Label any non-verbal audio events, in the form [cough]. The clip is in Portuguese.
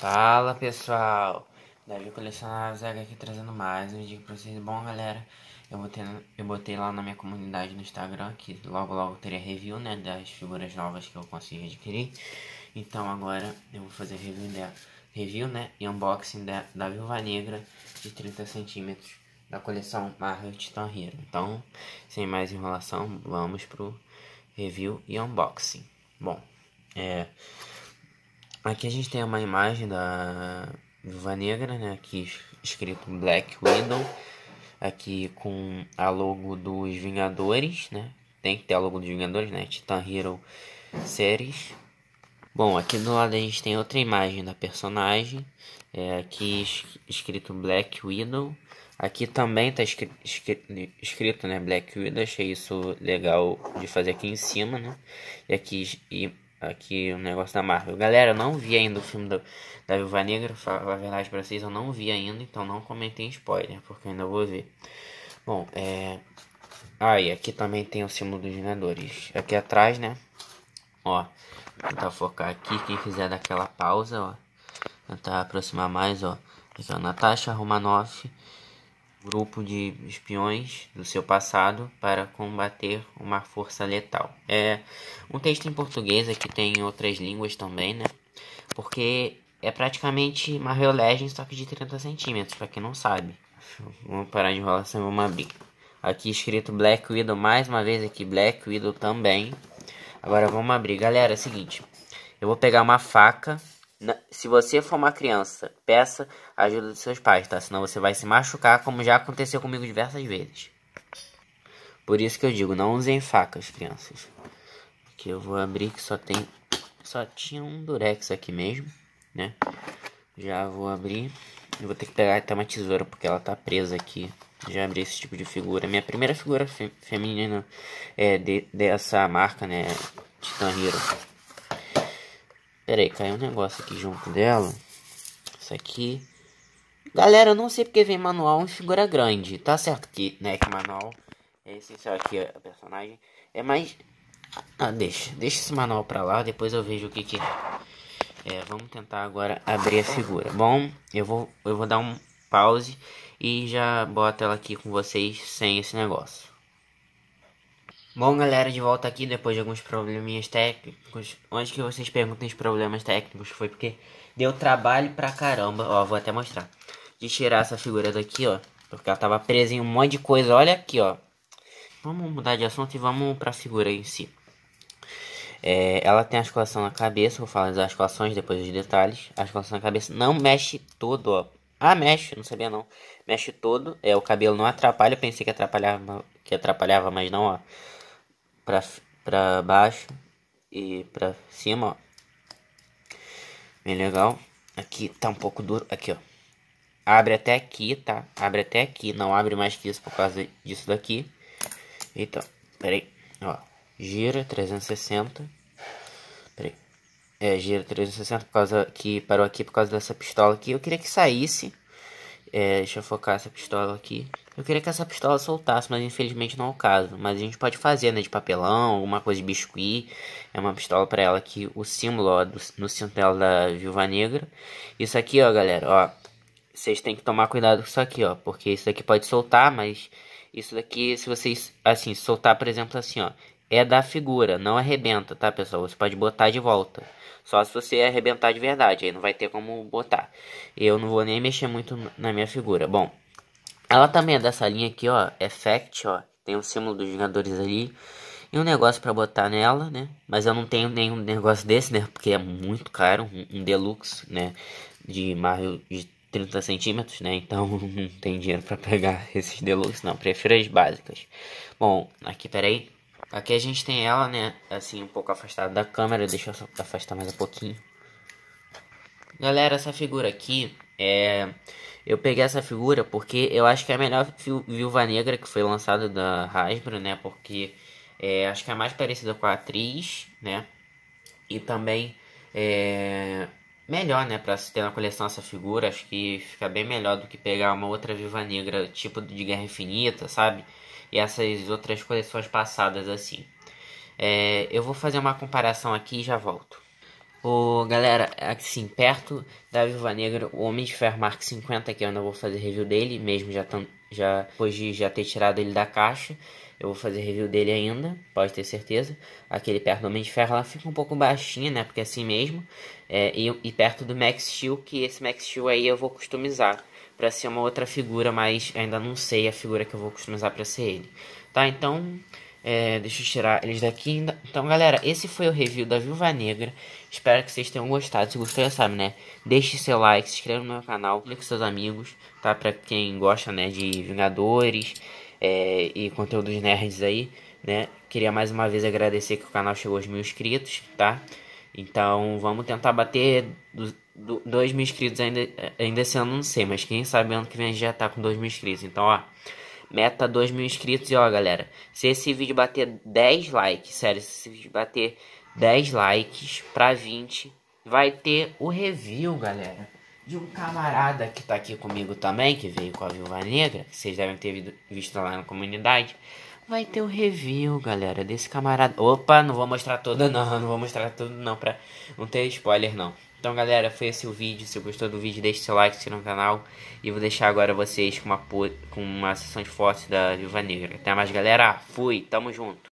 Fala pessoal, Davi Colecionáveis aqui trazendo mais um vídeo pra vocês. Bom galera, eu botei, eu botei lá na minha comunidade no Instagram que logo logo teria review né, das figuras novas que eu consegui adquirir. Então agora eu vou fazer review, de, review né, e unboxing da, da Viúva Negra de 30 centímetros da coleção Marvel Titan Hero. Então, sem mais enrolação, vamos pro review e unboxing. Bom, é... Aqui a gente tem uma imagem da viva Negra, né? Aqui escrito Black Widow. Aqui com a logo dos Vingadores, né? Tem que ter a logo dos Vingadores, né? Titan Hero Series. Bom, aqui do lado a gente tem outra imagem da personagem. É aqui escrito Black Widow. Aqui também tá escrito, né? Black Widow. Achei isso legal de fazer aqui em cima, né? E aqui aqui o um negócio da Marvel. Galera, eu não vi ainda o filme do, da Viúva Negra, falar a verdade pra vocês, eu não vi ainda, então não comentem spoiler, porque eu ainda vou ver. Bom, é. Ah, e aqui também tem o símbolo dos Vingadores. Aqui atrás, né? Ó, tentar focar aqui, quem quiser dar aquela pausa, ó. Tentar aproximar mais, ó. Aqui, ó, Natasha Romanoff grupo de espiões do seu passado para combater uma força letal. É um texto em português que tem outras línguas também, né? Porque é praticamente Marvel Legends, só que de 30 centímetros, para quem não sabe. [laughs] Vamos parar de enrolação e vamos abrir. Aqui escrito Black Widow, mais uma vez aqui Black Widow também. Agora vamos abrir. Galera, é o seguinte. Eu vou pegar uma faca se você for uma criança, peça a ajuda dos seus pais, tá? Senão você vai se machucar, como já aconteceu comigo diversas vezes. Por isso que eu digo, não usem facas, crianças. Aqui eu vou abrir que só tem... Só tinha um durex aqui mesmo, né? Já vou abrir. Eu vou ter que pegar até uma tesoura, porque ela tá presa aqui. Já abri esse tipo de figura. Minha primeira figura fe feminina é de, dessa marca, né? Titan Hero. Pera aí, caiu um negócio aqui junto dela. Isso aqui. Galera, eu não sei porque vem manual em é figura grande. Tá certo que, né, que manual é essencial aqui a personagem. É mais... Ah, deixa. Deixa esse manual pra lá, depois eu vejo o que que é. vamos tentar agora abrir a figura. Bom, eu vou, eu vou dar um pause e já boto ela aqui com vocês sem esse negócio. Bom, galera, de volta aqui depois de alguns probleminhas técnicos. Antes que vocês perguntem os problemas técnicos, foi porque deu trabalho pra caramba. Ó, vou até mostrar. De tirar essa figura daqui, ó. Porque ela tava presa em um monte de coisa. Olha aqui, ó. Vamos mudar de assunto e vamos pra figura em si. É, ela tem a articulação na cabeça. Vou falar das articulações depois dos detalhes. A articulação na cabeça não mexe todo, ó. Ah, mexe, não sabia não. Mexe todo. É, o cabelo não atrapalha. Eu pensei que atrapalhava, que atrapalhava mas não, ó pra, pra baixo e pra cima, ó. Bem legal. Aqui tá um pouco duro. Aqui, ó. Abre até aqui, tá? Abre até aqui. Não abre mais que isso por causa disso daqui. Então, peraí. Ó. Gira 360. Peraí. É, gira 360 por causa que parou aqui por causa dessa pistola aqui. Eu queria que saísse. É, deixa eu focar essa pistola aqui. Eu queria que essa pistola soltasse, mas infelizmente não é o caso. Mas a gente pode fazer, né? De papelão, alguma coisa de biscuit. É uma pistola para ela que o símbolo, ó, do, no cinto dela da Viúva Negra. Isso aqui, ó, galera, ó. Vocês têm que tomar cuidado com isso aqui, ó. Porque isso daqui pode soltar, mas... Isso daqui, se vocês, assim, soltar, por exemplo, assim, ó é da figura, não arrebenta, tá, pessoal? Você pode botar de volta. Só se você arrebentar de verdade, aí não vai ter como botar. Eu não vou nem mexer muito na minha figura. Bom, ela também é dessa linha aqui, ó, Effect, ó. Tem um símbolo dos Vingadores ali e um negócio para botar nela, né? Mas eu não tenho nenhum negócio desse, né? Porque é muito caro, um, um deluxe, né? De Mario de 30 centímetros, né? Então [laughs] não tem dinheiro para pegar esses deluxe, não. Prefiro as básicas. Bom, aqui, peraí. Aqui a gente tem ela, né? Assim, um pouco afastada da câmera. Deixa eu só afastar mais um pouquinho. Galera, essa figura aqui é. Eu peguei essa figura porque eu acho que é a melhor viúva negra que foi lançada da Hasbro, né? Porque é, acho que é a mais parecida com a atriz, né? E também é melhor, né? Pra se ter na coleção essa figura. Acho que fica bem melhor do que pegar uma outra viúva negra, tipo de Guerra Infinita, sabe? e essas outras coleções passadas assim. É, eu vou fazer uma comparação aqui e já volto o galera, assim, perto da Viva Negra, o Homem de Ferro Mark 50, que eu ainda vou fazer review dele, mesmo já, tão, já depois de já ter tirado ele da caixa. Eu vou fazer review dele ainda, pode ter certeza. Aquele perto do Homem de Ferro, lá fica um pouco baixinha, né? Porque é assim mesmo. É, e, e perto do Max Steel, que esse Max Steel aí eu vou customizar para ser uma outra figura, mas ainda não sei a figura que eu vou customizar para ser ele. Tá, então é, deixa eu tirar eles daqui. Então, galera, esse foi o review da Viúva Negra. Espero que vocês tenham gostado. Se gostou, já sabe, né? Deixe seu like, se inscreva no meu canal, clique com seus amigos, tá? Pra quem gosta, né, de Vingadores é, e conteúdos nerds aí, né? Queria mais uma vez agradecer que o canal chegou aos mil inscritos, tá? Então, vamos tentar bater... Do... mil inscritos ainda, ainda esse ano, não sei, mas quem sabe ano que vem já tá com dois mil inscritos. Então, ó, Meta 2 mil inscritos. E ó, galera, se esse vídeo bater 10 likes, sério, se esse vídeo bater 10 likes pra 20, vai ter o review, galera, de um camarada que tá aqui comigo também, que veio com a Viúva Negra, que vocês devem ter visto lá na comunidade. Vai ter o review, galera, desse camarada. Opa, não vou mostrar toda não, [laughs] não vou mostrar tudo não, pra não ter spoiler não. Então galera, foi esse o vídeo. Se gostou do vídeo, deixe seu like aqui no canal. E vou deixar agora vocês com uma, com uma sessão de fotos da Viva Negra. Até mais galera, fui, tamo junto.